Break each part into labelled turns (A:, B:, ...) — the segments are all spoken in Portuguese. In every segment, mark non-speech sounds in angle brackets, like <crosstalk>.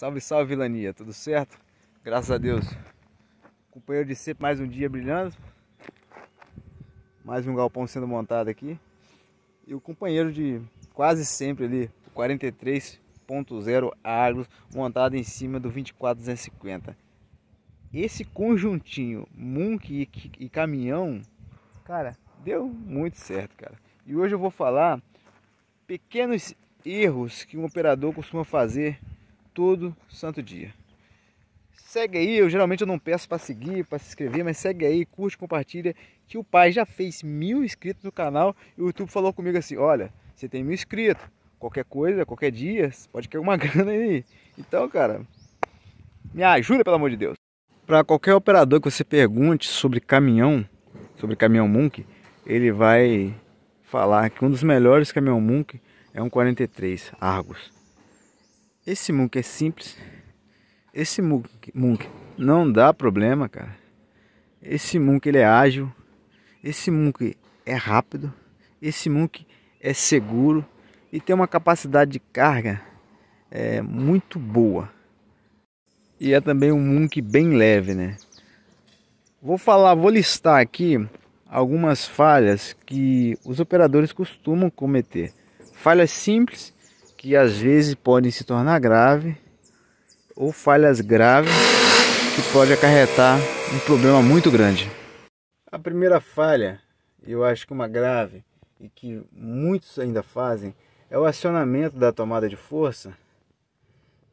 A: Salve, salve, vilania. Tudo certo? Graças a Deus. Companheiro de sempre, mais um dia brilhando. Mais um galpão sendo montado aqui. E o companheiro de quase sempre ali, 43.0 Agros, montado em cima do 2450. Esse conjuntinho Munk e, e caminhão, cara, deu muito certo, cara. E hoje eu vou falar pequenos erros que um operador costuma fazer todo santo dia. Segue aí, eu geralmente eu não peço para seguir, para se inscrever, mas segue aí, curte, compartilha, que o pai já fez mil inscritos no canal e o YouTube falou comigo assim, olha, você tem mil inscritos, qualquer coisa, qualquer dia, pode querer uma <laughs> grana aí. Então, cara, me ajuda, pelo amor de Deus. Para qualquer operador que você pergunte sobre caminhão, sobre caminhão Munk, ele vai falar que um dos melhores caminhão Munk é um 43 Argos. Esse Munk é simples. Esse Munk, não dá problema, cara. Esse Munk ele é ágil. Esse Munk é rápido. Esse Munk é seguro e tem uma capacidade de carga é, muito boa. E é também um Munk bem leve, né? Vou falar, vou listar aqui algumas falhas que os operadores costumam cometer. Falhas simples que às vezes podem se tornar grave ou falhas graves que pode acarretar um problema muito grande. A primeira falha, eu acho que uma grave e que muitos ainda fazem, é o acionamento da tomada de força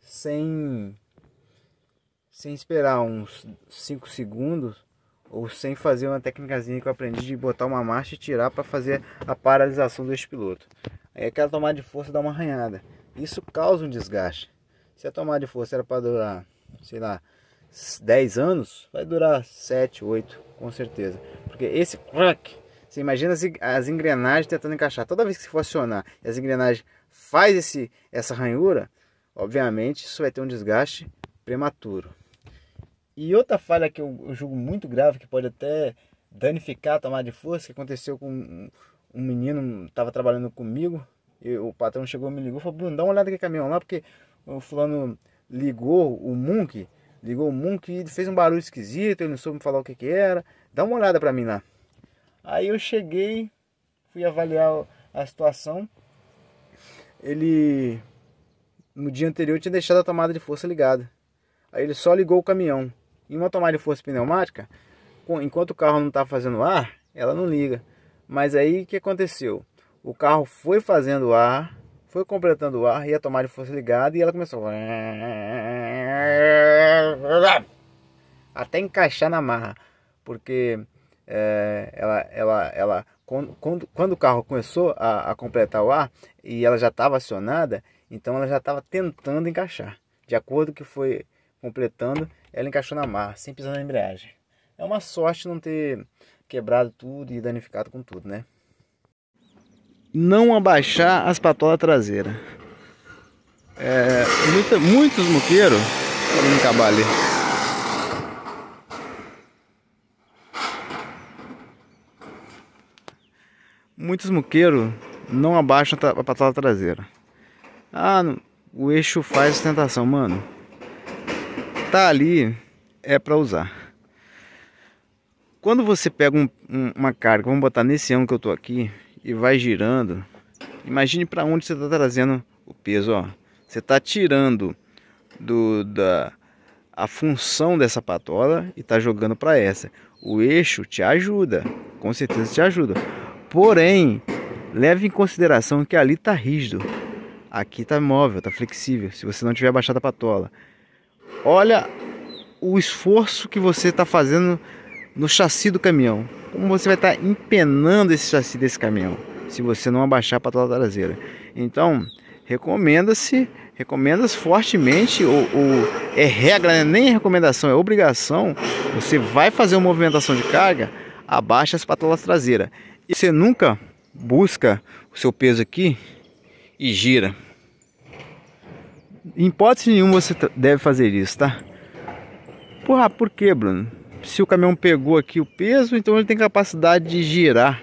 A: sem sem esperar uns 5 segundos ou sem fazer uma técnicazinha que eu aprendi de botar uma marcha e tirar para fazer a paralisação do ex-piloto. Aí é aquela tomada de força dá uma arranhada. Isso causa um desgaste. Se a tomada de força era para durar, sei lá, 10 anos, vai durar 7, 8, com certeza. Porque esse crack, você imagina as, as engrenagens tentando encaixar. Toda vez que for acionar e as engrenagens faz esse, essa ranhura, obviamente isso vai ter um desgaste prematuro. E outra falha que eu, eu julgo muito grave, que pode até danificar a tomada de força, que aconteceu com um menino estava trabalhando comigo, e o patrão chegou me ligou, falou, Bruno, dá uma olhada que caminhão lá, porque o fulano ligou o Munk, ligou o Munk e fez um barulho esquisito, ele não soube me falar o que que era, dá uma olhada para mim lá. Aí eu cheguei, fui avaliar a situação, ele no dia anterior tinha deixado a tomada de força ligada. Aí ele só ligou o caminhão. Em uma tomada de força pneumática, enquanto o carro não está fazendo ar, ela não liga. Mas aí o que aconteceu? O carro foi fazendo ar, foi completando o ar e a tomada foi ligada e ela começou até encaixar na marra, porque é, ela, ela, ela quando, quando, quando, o carro começou a, a completar o ar e ela já estava acionada, então ela já estava tentando encaixar. De acordo que foi completando, ela encaixou na marra, sem pisar na embreagem. É uma sorte não ter quebrado tudo e danificado com tudo, né? Não abaixar as patolas traseiras. É, muita, muitos moqueiros. Pra mim acabar ali. Muitos moqueiros não abaixam a patola traseira. Ah, o eixo faz sustentação, mano. Tá ali é para usar. Quando você pega um, um, uma carga, vamos botar nesse ângulo que eu tô aqui, e vai girando, imagine para onde você está trazendo o peso, ó. Você está tirando do, da a função dessa patola e está jogando para essa. O eixo te ajuda, com certeza te ajuda. Porém, leve em consideração que ali está rígido, aqui está móvel, está flexível. Se você não tiver baixado a patola, olha o esforço que você está fazendo no chassi do caminhão. Como você vai estar empenando esse chassi desse caminhão se você não abaixar a patola traseira. Então, recomenda-se, recomenda-se fortemente, ou, ou, é regra, né? nem é recomendação, é obrigação. Você vai fazer uma movimentação de carga, abaixa as patolas traseiras. E você nunca busca o seu peso aqui e gira. Em hipótese nenhuma você deve fazer isso, tá? Porra, por ah, que, Bruno? se o caminhão pegou aqui o peso, então ele tem capacidade de girar.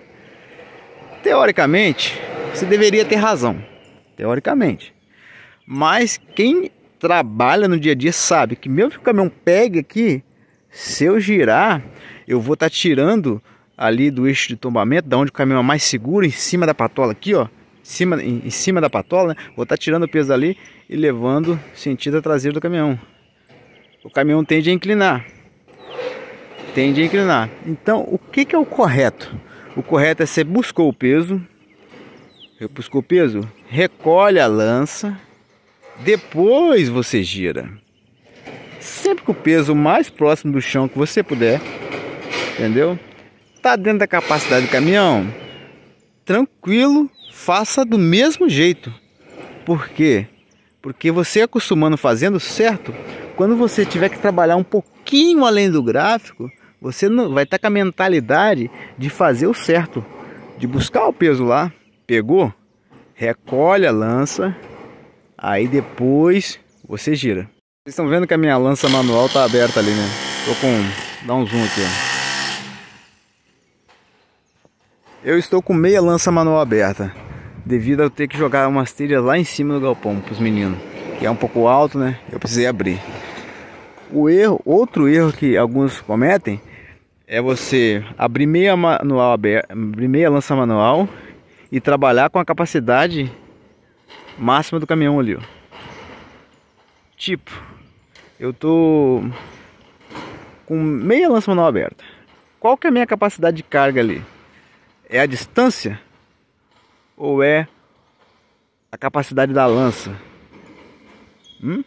A: Teoricamente, você deveria ter razão. Teoricamente. Mas quem trabalha no dia a dia sabe que mesmo que o caminhão pegue aqui, se eu girar, eu vou estar tá tirando ali do eixo de tombamento, da onde o caminhão é mais seguro, em cima da patola aqui, ó. Em cima, em, cima da patola, né? vou estar tá tirando o peso ali e levando sentido a traseiro do caminhão. O caminhão tende a inclinar tende a inclinar. Então, o que, que é o correto? O correto é você buscou o peso, buscou o peso, recolhe a lança, depois você gira. Sempre com o peso mais próximo do chão que você puder, entendeu? Tá dentro da capacidade do caminhão? Tranquilo, faça do mesmo jeito. Por quê? Porque você acostumando fazendo certo, quando você tiver que trabalhar um pouquinho além do gráfico, você não vai estar tá com a mentalidade de fazer o certo, de buscar o peso lá, pegou, recolhe a lança, aí depois você gira. Vocês estão vendo que a minha lança manual tá aberta ali, né? Tô com, dá um zoom aqui, ó. Eu estou com meia lança manual aberta, devido a eu ter que jogar umas telhas lá em cima do galpão para os meninos, que é um pouco alto, né? Eu precisei abrir. O erro, outro erro que alguns cometem é você abrir meia manual aberta, abrir meia lança manual e trabalhar com a capacidade máxima do caminhão ali. Ó. Tipo, eu tô com meia lança manual aberta. Qual que é a minha capacidade de carga ali? É a distância ou é a capacidade da lança? Hum?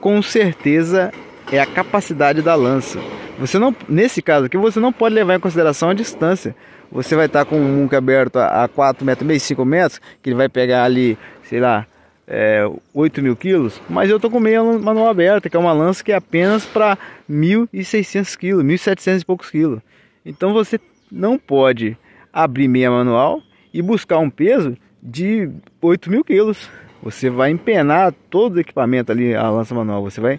A: Com certeza é a capacidade da lança. Você não, nesse caso aqui, você não pode levar em consideração a distância. Você vai estar com um muque aberto a, a 4 metros, meio, 5 metros, que ele vai pegar ali, sei lá, é, 8 mil quilos, mas eu estou com meia manual aberta, que é uma lança que é apenas para 1.600 quilos, 1.700 e poucos quilos. Então você não pode abrir meia manual e buscar um peso de 8 mil quilos. Você vai empenar todo o equipamento ali, a lança manual, você vai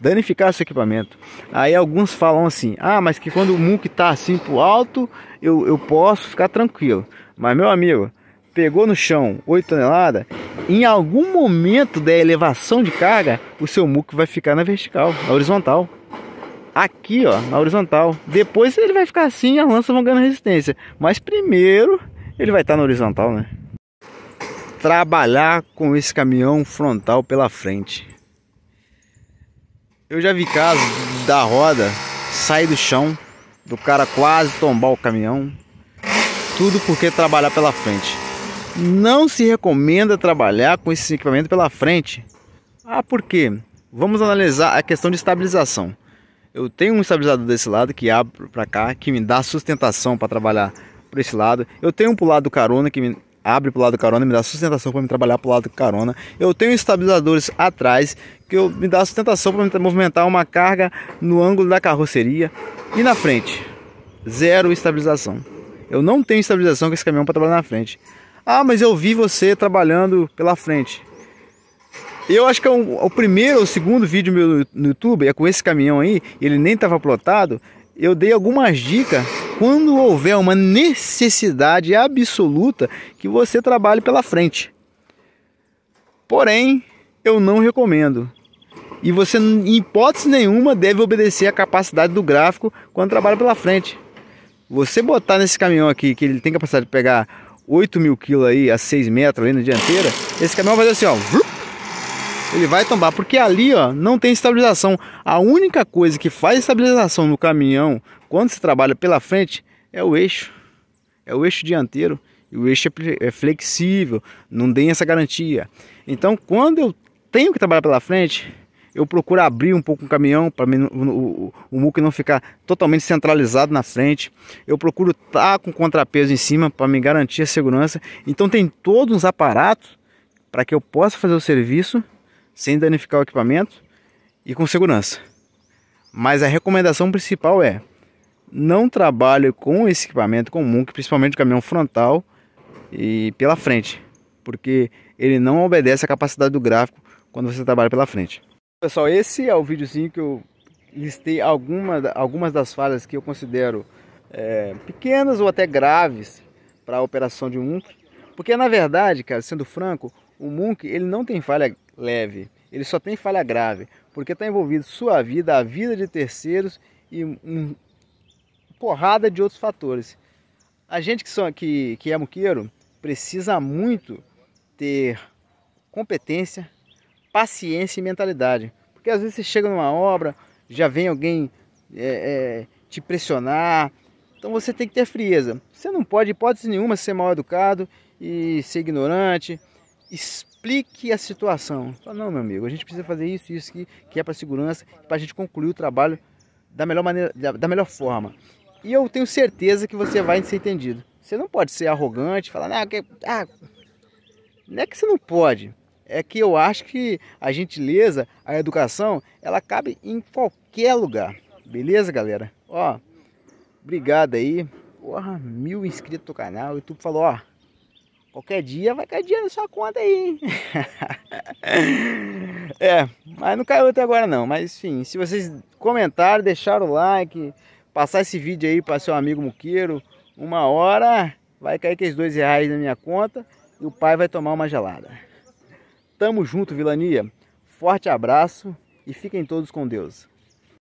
A: danificar seu equipamento. Aí alguns falam assim: ah, mas que quando o muque está assim pro alto, eu, eu posso ficar tranquilo. Mas meu amigo, pegou no chão 8 toneladas, em algum momento da elevação de carga, o seu muque vai ficar na vertical, na horizontal. Aqui, ó, na horizontal. Depois ele vai ficar assim, as lanças vão ganhando resistência. Mas primeiro ele vai estar tá na horizontal, né? Trabalhar com esse caminhão frontal pela frente. Eu já vi casos da roda sair do chão, do cara quase tombar o caminhão. Tudo porque trabalhar pela frente. Não se recomenda trabalhar com esse equipamento pela frente. Ah, por quê? Vamos analisar a questão de estabilização. Eu tenho um estabilizador desse lado que abre para cá, que me dá sustentação para trabalhar por esse lado. Eu tenho um para o lado do carona que me abre pro lado carona, me dá sustentação para me trabalhar pro lado carona. Eu tenho estabilizadores atrás que eu, me dá sustentação para movimentar uma carga no ângulo da carroceria e na frente. Zero estabilização. Eu não tenho estabilização com esse caminhão para trabalhar na frente. Ah, mas eu vi você trabalhando pela frente. Eu acho que é um, o primeiro ou segundo vídeo meu no, no YouTube é com esse caminhão aí, ele nem estava plotado. Eu dei algumas dicas quando houver uma necessidade absoluta que você trabalhe pela frente. Porém, eu não recomendo. E você, em hipótese nenhuma, deve obedecer à capacidade do gráfico quando trabalha pela frente. Você botar nesse caminhão aqui, que ele tem capacidade de pegar 8 mil quilos aí a 6 metros ali na dianteira, esse caminhão vai fazer assim, ó ele vai tombar, porque ali ó, não tem estabilização. A única coisa que faz estabilização no caminhão, quando se trabalha pela frente, é o eixo. É o eixo dianteiro. E o eixo é, é flexível, não tem essa garantia. Então, quando eu tenho que trabalhar pela frente, eu procuro abrir um pouco o caminhão para o, o, o muque não ficar totalmente centralizado na frente. Eu procuro estar tá com contrapeso em cima para me garantir a segurança. Então tem todos os aparatos para que eu possa fazer o serviço sem danificar o equipamento e com segurança. Mas a recomendação principal é não trabalhe com esse equipamento comum, que principalmente o caminhão frontal e pela frente, porque ele não obedece à capacidade do gráfico quando você trabalha pela frente. Pessoal, esse é o videozinho que eu listei alguma, algumas das falhas que eu considero é, pequenas ou até graves para a operação de um Munk, porque na verdade, cara, sendo franco, o Munk ele não tem falha leve. Ele só tem falha grave, porque está envolvido sua vida, a vida de terceiros e um, porrada de outros fatores. A gente que, são, que, que é muqueiro precisa muito ter competência, paciência e mentalidade. Porque às vezes você chega numa obra, já vem alguém é, é, te pressionar. Então você tem que ter frieza. Você não pode, hipótese nenhuma, ser mal educado e ser ignorante explique a situação. Fala, não, meu amigo, a gente precisa fazer isso, isso que, que é para segurança, para a gente concluir o trabalho da melhor maneira, da, da, melhor forma. E eu tenho certeza que você vai ser entendido. Você não pode ser arrogante, falar, ah, que, ah, não é que você não pode. É que eu acho que a gentileza, a educação, ela cabe em qualquer lugar. Beleza, galera? Ó, obrigado aí. Porra, mil inscritos no canal. O YouTube falou, ó, Qualquer dia vai cair dinheiro na sua conta aí. <laughs> é, mas não caiu até agora não. Mas enfim, se vocês comentaram, deixaram o like, passar esse vídeo aí para seu amigo muqueiro, uma hora vai cair aqueles dois reais na minha conta e o pai vai tomar uma gelada. Tamo junto, vilania. Forte abraço e fiquem todos com Deus.